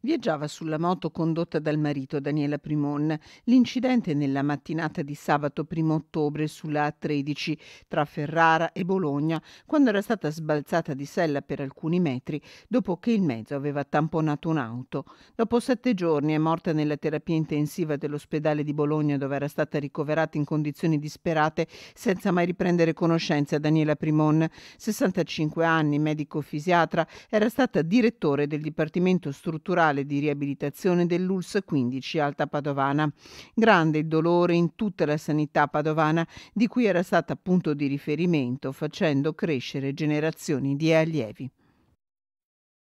Viaggiava sulla moto condotta dal marito Daniela Primon. L'incidente nella mattinata di sabato 1 ottobre sulla A13 tra Ferrara e Bologna, quando era stata sbalzata di sella per alcuni metri dopo che il mezzo aveva tamponato un'auto. Dopo sette giorni è morta nella terapia intensiva dell'ospedale di Bologna dove era stata ricoverata in condizioni disperate senza mai riprendere conoscenza Daniela Primon, 65 anni, medico fisiatra, era stata direttore del Dipartimento Strutturale culturale di riabilitazione dell'ULS 15 Alta Padovana. Grande il dolore in tutta la sanità padovana di cui era stata punto di riferimento facendo crescere generazioni di allievi.